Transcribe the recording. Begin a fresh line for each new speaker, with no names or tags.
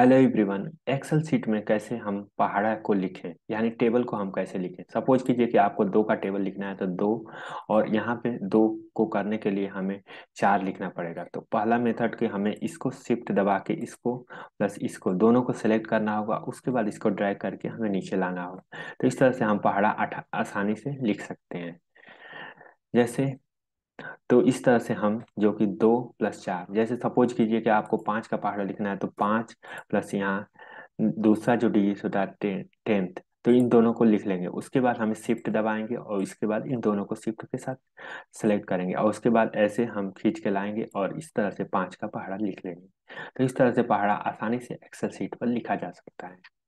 hello everyone Excel seat में कैसे हम पहाड़ा को लिखें यानी टेबल को हम कैसे लिखें सपोज कीजिए कि आपको दो का टेबल लिखना है तो दो और यहाँ पे दो को करने के लिए हमें चार लिखना पड़ेगा तो पहला मेथड के हमें इसको शिफ्ट दबा के इसको प्लस इसको दोनों को सेलेक्ट करना होगा उसके बाद इसको ड्राइव करके हमें नीचे लाना होगा तो इस तरह से हम पहाड़ा आसानी से लिख सकते हैं जैसे तो इस तरह से हम जो कि दो प्लस चार जैसे सपोज कीजिए कि आपको पाँच का पहाड़ा लिखना है तो पाँच प्लस यहाँ दूसरा जो डिजिट होता है टेंथ तो इन दोनों को लिख लेंगे उसके बाद हम शिफ्ट दबाएंगे और इसके बाद इन दोनों को शिफ्ट के साथ सेलेक्ट करेंगे और उसके बाद ऐसे हम खींच के लाएंगे और इस तरह से पाँच का पहाड़ा लिख लेंगे तो इस तरह से पहाड़ा आसानी से एक्सेल सीट पर लिखा जा सकता है